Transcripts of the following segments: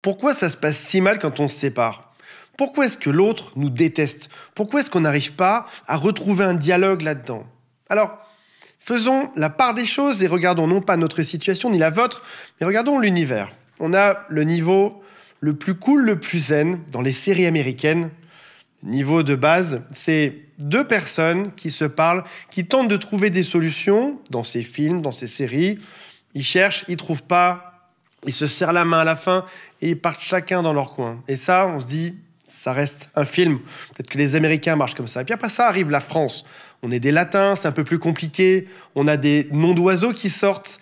Pourquoi ça se passe si mal quand on se sépare Pourquoi est-ce que l'autre nous déteste Pourquoi est-ce qu'on n'arrive pas à retrouver un dialogue là-dedans Alors, faisons la part des choses et regardons non pas notre situation ni la vôtre, mais regardons l'univers. On a le niveau le plus cool, le plus zen dans les séries américaines. Niveau de base, c'est deux personnes qui se parlent, qui tentent de trouver des solutions dans ces films, dans ces séries. Ils cherchent, ils trouvent pas, ils se serrent la main à la fin et ils partent chacun dans leur coin. Et ça, on se dit, ça reste un film. Peut-être que les Américains marchent comme ça. Et puis après ça arrive la France. On est des Latins, c'est un peu plus compliqué. On a des noms d'oiseaux qui sortent.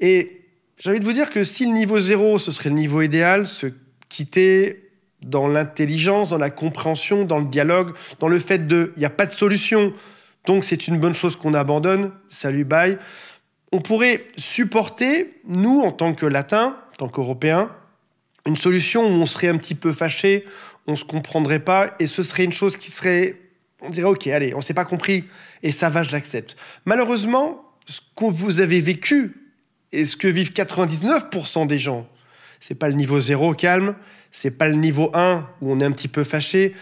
Et j'ai envie de vous dire que si le niveau zéro, ce serait le niveau idéal, se quitter dans l'intelligence, dans la compréhension, dans le dialogue, dans le fait de, il n'y a pas de solution. Donc c'est une bonne chose qu'on abandonne. Salut, bye on pourrait supporter, nous, en tant que Latins, en tant qu'Européens, une solution où on serait un petit peu fâché, on ne se comprendrait pas, et ce serait une chose qui serait... On dirait, ok, allez, on s'est pas compris, et ça va, je l'accepte. Malheureusement, ce que vous avez vécu et ce que vivent 99% des gens, c'est pas le niveau zéro calme, c'est pas le niveau 1 où on est un petit peu fâché,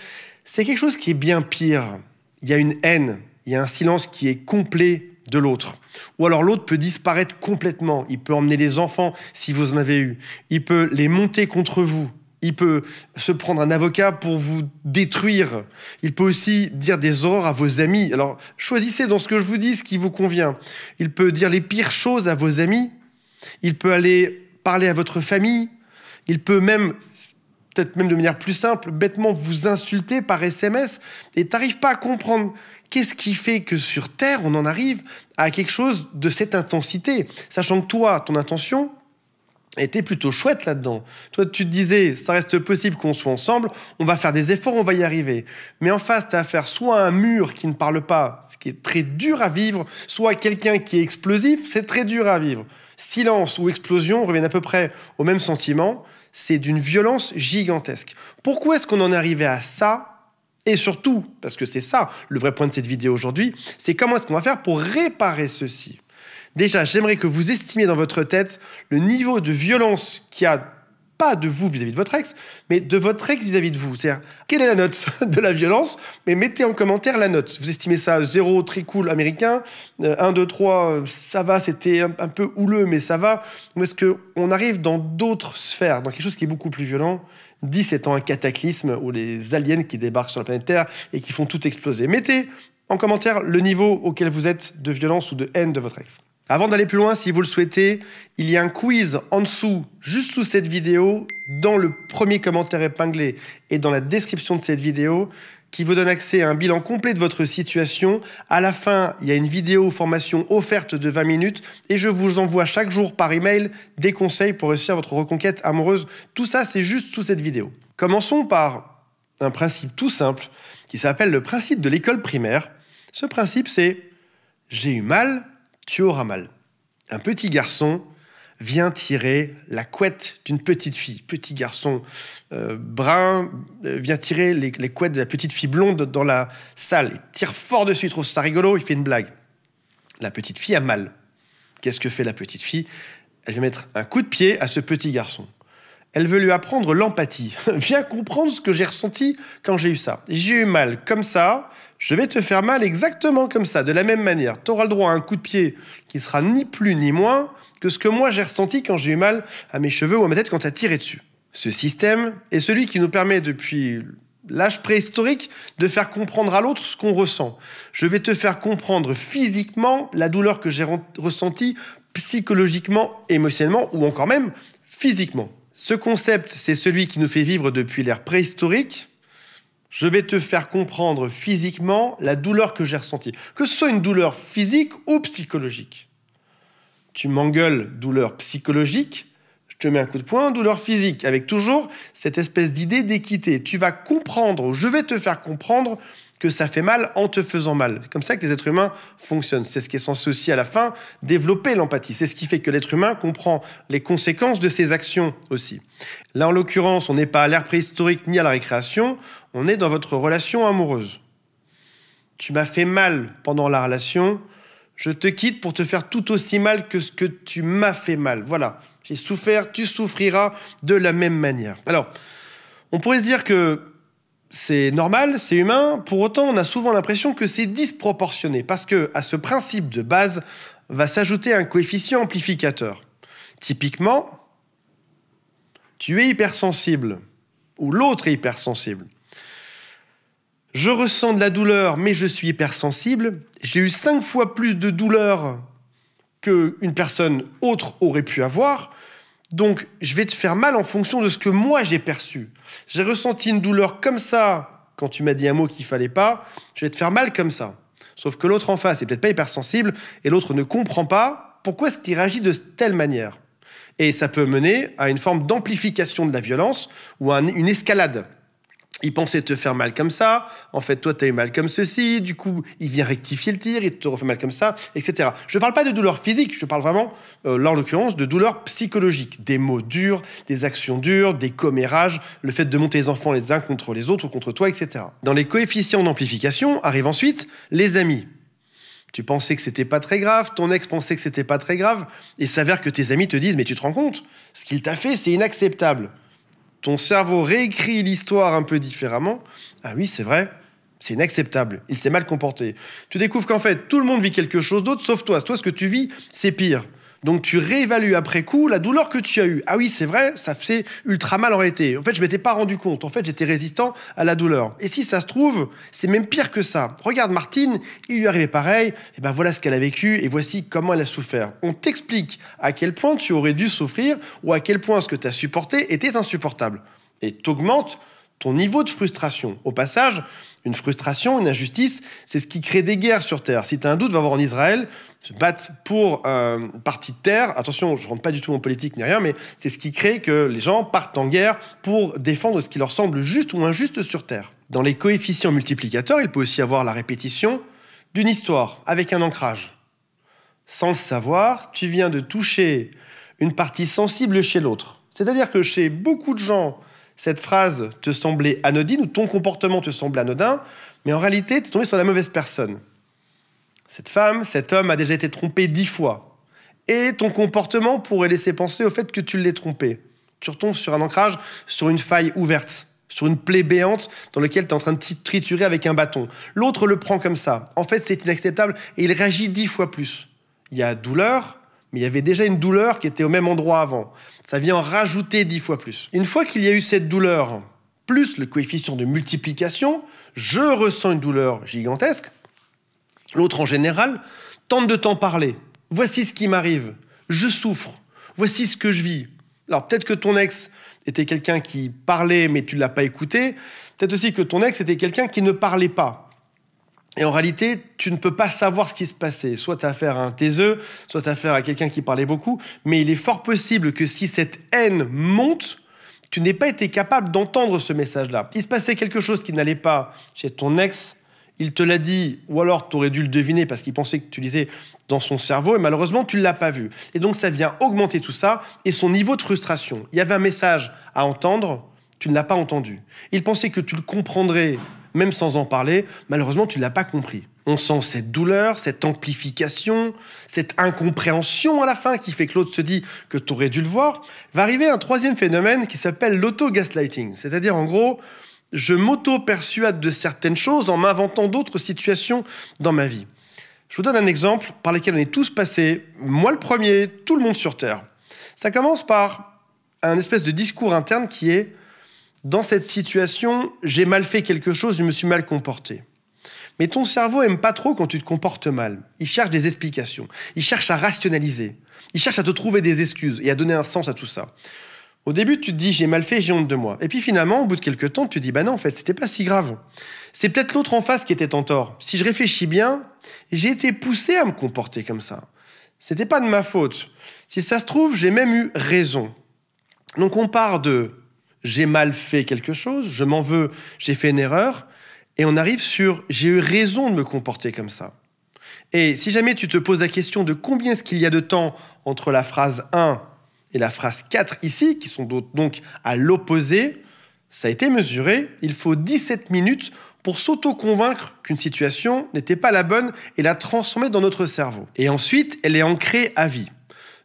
c'est quelque chose qui est bien pire. Il y a une haine, il y a un silence qui est complet de l'autre. Ou alors l'autre peut disparaître complètement. Il peut emmener les enfants si vous en avez eu. Il peut les monter contre vous. Il peut se prendre un avocat pour vous détruire. Il peut aussi dire des horreurs à vos amis. Alors choisissez dans ce que je vous dis ce qui vous convient. Il peut dire les pires choses à vos amis. Il peut aller parler à votre famille. Il peut même peut-être même de manière plus simple, bêtement vous insulter par SMS et t'arrives pas à comprendre qu'est-ce qui fait que sur Terre, on en arrive à quelque chose de cette intensité, sachant que toi, ton intention était plutôt chouette là-dedans. Toi, tu te disais, ça reste possible qu'on soit ensemble, on va faire des efforts, on va y arriver. Mais en face, tu as affaire soit un mur qui ne parle pas, ce qui est très dur à vivre, soit quelqu'un qui est explosif, c'est très dur à vivre. Silence ou explosion reviennent à peu près au même sentiment c'est d'une violence gigantesque. Pourquoi est-ce qu'on en est arrivé à ça et surtout, parce que c'est ça le vrai point de cette vidéo aujourd'hui, c'est comment est-ce qu'on va faire pour réparer ceci. Déjà, j'aimerais que vous estimiez dans votre tête le niveau de violence qu'il y a pas de vous vis-à-vis de votre ex, mais de votre ex vis-à-vis de vous. C'est-à-dire, quelle est la note de la violence Mais mettez en commentaire la note. Vous estimez ça 0, très cool, américain. 1, 2, 3, ça va, c'était un, peu houleux, mais ça va. Ou est-ce qu'on arrive dans d'autres sphères, dans quelque chose qui est beaucoup plus violent 10 étant un cataclysme où les aliens qui débarquent sur la planète Terre et qui font tout exploser. Mettez en commentaire le niveau auquel vous êtes de violence ou de haine de votre ex. Avant d'aller plus loin, si vous le souhaitez, il y a un quiz en dessous, juste sous cette vidéo, dans le premier commentaire épinglé et dans la description de cette vidéo, qui vous donne accès à un bilan complet de votre situation. À la fin, il y a une vidéo formation offerte de 20 minutes et je vous envoie chaque jour par email des conseils pour réussir votre reconquête amoureuse. Tout ça, c'est juste sous cette vidéo. Commençons par un principe tout simple qui s'appelle le principe de l'école primaire. Ce principe, c'est j'ai eu mal tu auras mal. Un petit garçon vient tirer la couette d'une petite fille. Petit garçon euh, brun euh, vient tirer les, les, couettes de la petite fille blonde dans la salle. Il tire fort dessus, il trouve ça rigolo, il fait une blague. La petite fille a mal. Qu'est-ce que fait la petite fille Elle vient mettre un coup de pied à ce petit garçon. Elle veut lui apprendre l'empathie. Viens comprendre ce que j'ai ressenti quand j'ai eu ça. J'ai eu mal comme ça, je vais te faire mal exactement comme ça, de la même manière. Tu auras le droit à un coup de pied qui sera ni plus ni moins que ce que moi j'ai ressenti quand j'ai eu mal à mes cheveux ou à ma tête quand tu as tiré dessus. Ce système est celui qui nous permet depuis l'âge préhistorique de faire comprendre à l'autre ce qu'on ressent. Je vais te faire comprendre physiquement la douleur que j'ai ressentie psychologiquement, émotionnellement ou encore même physiquement. Ce concept, c'est celui qui nous fait vivre depuis l'ère préhistorique. Je vais te faire comprendre physiquement la douleur que j'ai ressentie, que ce soit une douleur physique ou psychologique. Tu m'engueules, douleur psychologique, je te mets un coup de poing, douleur physique, avec toujours cette espèce d'idée d'équité. Tu vas comprendre, je vais te faire comprendre que ça fait mal en te faisant mal. C'est comme ça que les êtres humains fonctionnent. C'est ce qui est censé aussi à la fin développer l'empathie. C'est ce qui fait que l'être humain comprend les conséquences de ses actions aussi. Là, en l'occurrence, on n'est pas à l'ère préhistorique ni à la récréation, on est dans votre relation amoureuse. Tu m'as fait mal pendant la relation, je te quitte pour te faire tout aussi mal que ce que tu m'as fait mal. Voilà, j'ai souffert, tu souffriras de la même manière. Alors, on pourrait se dire que c'est normal, c'est humain. Pour autant, on a souvent l'impression que c'est disproportionné parce que à ce principe de base va s'ajouter un coefficient amplificateur. Typiquement, tu es hypersensible ou l'autre est hypersensible. Je ressens de la douleur, mais je suis hypersensible. J'ai eu cinq fois plus de douleur qu'une personne autre aurait pu avoir. Donc, je vais te faire mal en fonction de ce que moi j'ai perçu. J'ai ressenti une douleur comme ça quand tu m'as dit un mot qu'il fallait pas. Je vais te faire mal comme ça. Sauf que l'autre en face est peut-être pas hypersensible et l'autre ne comprend pas pourquoi est-ce qu'il réagit de telle manière. Et ça peut mener à une forme d'amplification de la violence ou à une escalade il pensait te faire mal comme ça, en fait, toi, t'as eu mal comme ceci, du coup, il vient rectifier le tir, il te refait mal comme ça, etc. Je ne parle pas de douleur physique, je parle vraiment, euh, là l'occurrence, de douleur psychologique. Des mots durs, des actions dures, des commérages, le fait de monter les enfants les uns contre les autres ou contre toi, etc. Dans les coefficients d'amplification arrivent ensuite les amis. Tu pensais que c'était pas très grave, ton ex pensait que c'était pas très grave, et s'avère que tes amis te disent, mais tu te rends compte, ce qu'il t'a fait, c'est inacceptable ton cerveau réécrit l'histoire un peu différemment. Ah oui, c'est vrai, c'est inacceptable, il s'est mal comporté. Tu découvres qu'en fait, tout le monde vit quelque chose d'autre sauf toi. Toi, ce que tu vis, c'est pire. Donc tu réévalues après coup la douleur que tu as eue. Ah oui, c'est vrai, ça fait ultra mal en réalité. En fait, je m'étais pas rendu compte. En fait, j'étais résistant à la douleur. Et si ça se trouve, c'est même pire que ça. Regarde Martine, il lui arrivait pareil. Et eh ben voilà ce qu'elle a vécu et voici comment elle a souffert. On t'explique à quel point tu aurais dû souffrir ou à quel point ce que tu as supporté était insupportable. Et t'augmentes ton niveau de frustration. Au passage, une frustration, une injustice, c'est ce qui crée des guerres sur Terre. Si tu as un doute, va voir en Israël, se battre pour une euh, partie de terre. Attention, je rentre pas du tout en politique ni rien, mais c'est ce qui crée que les gens partent en guerre pour défendre ce qui leur semble juste ou injuste sur Terre. Dans les coefficients multiplicateurs, il peut aussi y avoir la répétition d'une histoire avec un ancrage. Sans le savoir, tu viens de toucher une partie sensible chez l'autre. C'est-à-dire que chez beaucoup de gens, cette phrase te semblait anodine ou ton comportement te semblait anodin, mais en réalité, tu es tombé sur la mauvaise personne. Cette femme, cet homme a déjà été trompé dix fois. Et ton comportement pourrait laisser penser au fait que tu l'es trompé. Tu retombes sur un ancrage, sur une faille ouverte, sur une plaie béante dans laquelle tu es en train de triturer avec un bâton. L'autre le prend comme ça. En fait, c'est inacceptable et il réagit dix fois plus. Il y a douleur, mais il y avait déjà une douleur qui était au même endroit avant. Ça vient en rajouter dix fois plus. Une fois qu'il y a eu cette douleur, plus le coefficient de multiplication, je ressens une douleur gigantesque. L'autre, en général, tente de t'en parler. Voici ce qui m'arrive. Je souffre. Voici ce que je vis. Alors peut-être que ton ex était quelqu'un qui parlait, mais tu ne l'as pas écouté. Peut-être aussi que ton ex était quelqu'un qui ne parlait pas. Et en réalité, tu ne peux pas savoir ce qui se passait. Soit tu as affaire à un taiseux, soit tu as affaire à quelqu'un qui parlait beaucoup, mais il est fort possible que si cette haine monte, tu n'aies pas été capable d'entendre ce message-là. Il se passait quelque chose qui n'allait pas chez ton ex, il te l'a dit, ou alors tu aurais dû le deviner parce qu'il pensait que tu lisais dans son cerveau, et malheureusement, tu ne l'as pas vu. Et donc ça vient augmenter tout ça, et son niveau de frustration. Il y avait un message à entendre, tu ne l'as pas entendu. Il pensait que tu le comprendrais même sans en parler, malheureusement, tu ne l'as pas compris. On sent cette douleur, cette amplification, cette incompréhension à la fin qui fait que l'autre se dit que tu aurais dû le voir. Va arriver un troisième phénomène qui s'appelle l'auto-gaslighting. C'est-à-dire, en gros, je m'auto-persuade de certaines choses en m'inventant d'autres situations dans ma vie. Je vous donne un exemple par lequel on est tous passés, moi le premier, tout le monde sur Terre. Ça commence par un espèce de discours interne qui est dans cette situation, j'ai mal fait quelque chose, je me suis mal comporté. Mais ton cerveau aime pas trop quand tu te comportes mal. Il cherche des explications. Il cherche à rationaliser. Il cherche à te trouver des excuses et à donner un sens à tout ça. Au début, tu te dis j'ai mal fait, j'ai honte de moi. Et puis finalement, au bout de quelques temps, tu te dis bah non, en fait, c'était pas si grave. C'est peut-être l'autre en face qui était en tort. Si je réfléchis bien, j'ai été poussé à me comporter comme ça. C'était pas de ma faute. Si ça se trouve, j'ai même eu raison. Donc on part de j'ai mal fait quelque chose, je m'en veux, j'ai fait une erreur, et on arrive sur j'ai eu raison de me comporter comme ça. Et si jamais tu te poses la question de combien est-ce qu'il y a de temps entre la phrase 1 et la phrase 4 ici, qui sont donc à l'opposé, ça a été mesuré, il faut 17 minutes pour s'auto-convaincre qu'une situation n'était pas la bonne et la transformer dans notre cerveau. Et ensuite, elle est ancrée à vie.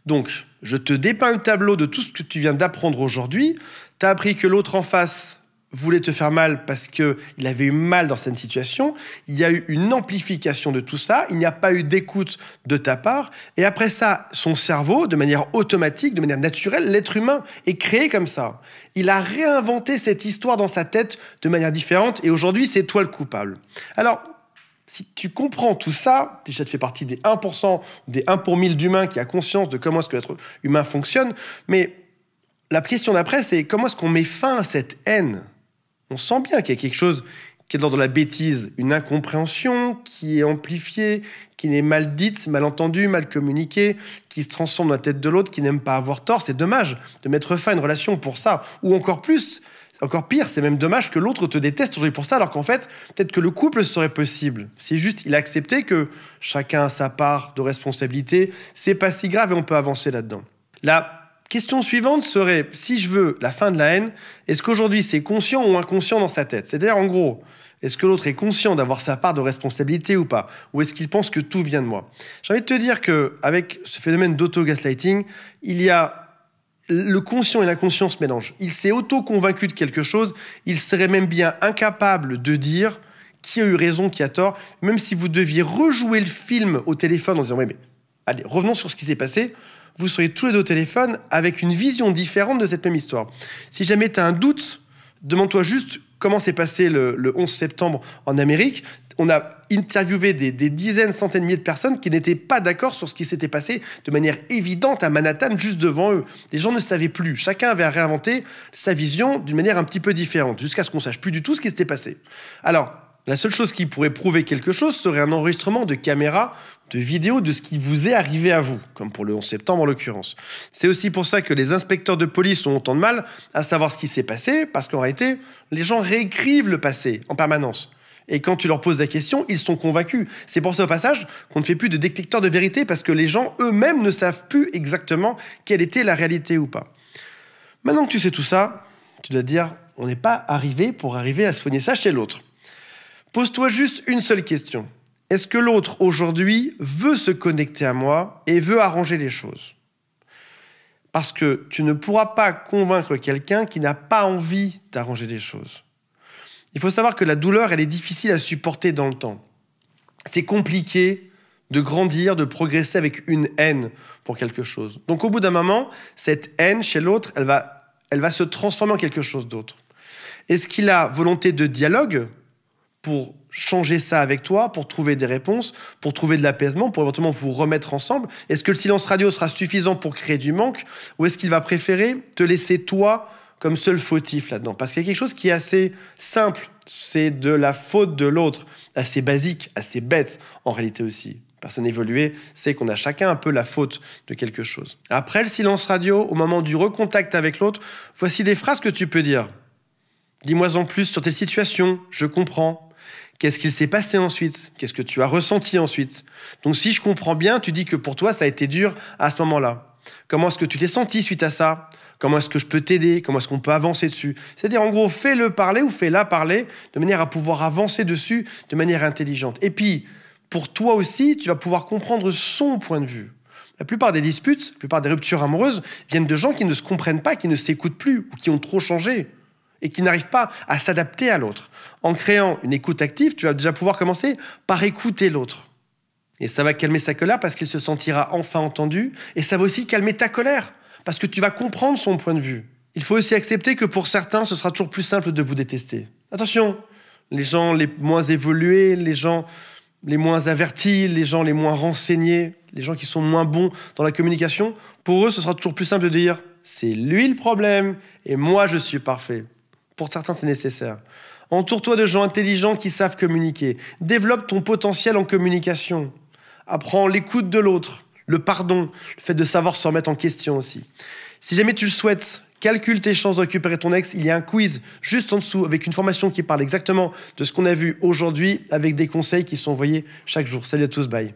Donc, je te dépeins le tableau de tout ce que tu viens d'apprendre aujourd'hui. T'as appris que l'autre en face voulait te faire mal parce que il avait eu mal dans cette situation, il y a eu une amplification de tout ça, il n'y a pas eu d'écoute de ta part, et après ça, son cerveau, de manière automatique, de manière naturelle, l'être humain est créé comme ça. Il a réinventé cette histoire dans sa tête de manière différente, et aujourd'hui, c'est toi le coupable. Alors, si tu comprends tout ça, déjà tu fais partie des 1%, des 1 pour 1000 d'humains qui a conscience de comment est-ce que l'être humain fonctionne, mais la question d'après, c'est comment est-ce qu'on met fin à cette haine On sent bien qu'il y a quelque chose qui est dans de la bêtise, une incompréhension qui est amplifiée, qui n'est mal dite, mal entendue, mal communiquée, qui se transforme dans la tête de l'autre, qui n'aime pas avoir tort. C'est dommage de mettre fin à une relation pour ça. Ou encore plus, encore pire, c'est même dommage que l'autre te déteste aujourd'hui pour ça, alors qu'en fait, peut-être que le couple serait possible. C'est juste, il a accepté que chacun a sa part de responsabilité, c'est pas si grave et on peut avancer là-dedans. Là, Question suivante serait, si je veux la fin de la haine, est-ce qu'aujourd'hui c'est conscient ou inconscient dans sa tête C'est-à-dire en gros, est-ce que l'autre est conscient d'avoir sa part de responsabilité ou pas Ou est-ce qu'il pense que tout vient de moi J'ai envie de te dire que ce phénomène d'auto-gaslighting, il y a le conscient et la conscience mélangent. Il s'est auto-convaincu de quelque chose, il serait même bien incapable de dire qui a eu raison, qui a tort, même si vous deviez rejouer le film au téléphone en disant, mais allez, revenons sur ce qui s'est passé, vous serez tous les deux au téléphone avec une vision différente de cette même histoire. Si jamais tu as un doute, demande-toi juste comment s'est passé le, 11 septembre en Amérique. On a interviewé des, dizaines, centaines, de milliers de personnes qui n'étaient pas d'accord sur ce qui s'était passé de manière évidente à Manhattan, juste devant eux. Les gens ne savaient plus. Chacun avait réinventé sa vision d'une manière un petit peu différente, jusqu'à ce qu'on sache plus du tout ce qui s'était passé. Alors, la seule chose qui pourrait prouver quelque chose serait un enregistrement de caméra, de vidéo de ce qui vous est arrivé à vous, comme pour le 11 septembre en l'occurrence. C'est aussi pour ça que les inspecteurs de police ont autant de mal à savoir ce qui s'est passé, parce qu'en réalité, les gens réécrivent le passé en permanence. Et quand tu leur poses la question, ils sont convaincus. C'est pour ça, au passage, qu'on ne fait plus de détecteurs de vérité parce que les gens eux-mêmes ne savent plus exactement quelle était la réalité ou pas. Maintenant que tu sais tout ça, tu dois dire, on n'est pas arrivé pour arriver à se soigner ça chez l'autre. Pose-toi juste une seule question. Est-ce que l'autre aujourd'hui veut se connecter à moi et veut arranger les choses Parce que tu ne pourras pas convaincre quelqu'un qui n'a pas envie d'arranger les choses. Il faut savoir que la douleur, elle est difficile à supporter dans le temps. C'est compliqué de grandir, de progresser avec une haine pour quelque chose. Donc au bout d'un moment, cette haine chez l'autre, elle va, elle va se transformer en quelque chose d'autre. Est-ce qu'il a volonté de dialogue pour changer ça avec toi, pour trouver des réponses, pour trouver de l'apaisement, pour éventuellement vous remettre ensemble Est-ce que le silence radio sera suffisant pour créer du manque ou est-ce qu'il va préférer te laisser toi comme seul fautif là-dedans Parce qu'il y a quelque chose qui est assez simple, c'est de la faute de l'autre, assez basique, assez bête en réalité aussi personne évoluée sait qu'on a chacun un peu la faute de quelque chose. Après le silence radio, au moment du recontact avec l'autre, voici des phrases que tu peux dire. Dis-moi en plus sur telle situation, je comprends, Qu'est-ce qu'il s'est passé ensuite Qu'est-ce que tu as ressenti ensuite Donc si je comprends bien, tu dis que pour toi, ça a été dur à ce moment-là. Comment est-ce que tu t'es senti suite à ça Comment est-ce que je peux t'aider Comment est-ce qu'on peut avancer dessus C'est-à-dire, en gros, fais-le parler ou fais-la parler de manière à pouvoir avancer dessus de manière intelligente. Et puis, pour toi aussi, tu vas pouvoir comprendre son point de vue. La plupart des disputes, la plupart des ruptures amoureuses viennent de gens qui ne se comprennent pas, qui ne s'écoutent plus ou qui ont trop changé et qui n'arrivent pas à s'adapter à l'autre. En créant une écoute active, tu vas déjà pouvoir commencer par écouter l'autre. Et ça va calmer sa colère parce qu'il se sentira enfin entendu, et ça va aussi calmer ta colère parce que tu vas comprendre son point de vue. Il faut aussi accepter que pour certains, ce sera toujours plus simple de vous détester. Attention, les gens les moins évolués, les gens les moins avertis, les gens les moins renseignés, les gens qui sont moins bons dans la communication, pour eux, ce sera toujours plus simple de dire c'est lui le problème et moi je suis parfait. Pour certains, c'est nécessaire. Entoure-toi de gens intelligents qui savent communiquer. Développe ton potentiel en communication. Apprends l'écoute de l'autre, le pardon, le fait de savoir se remettre en question aussi. Si jamais tu le souhaites, calcule tes chances de récupérer ton ex. Il y a un quiz juste en dessous avec une formation qui parle exactement de ce qu'on a vu aujourd'hui avec des conseils qui sont envoyés chaque jour. Salut à tous, bye.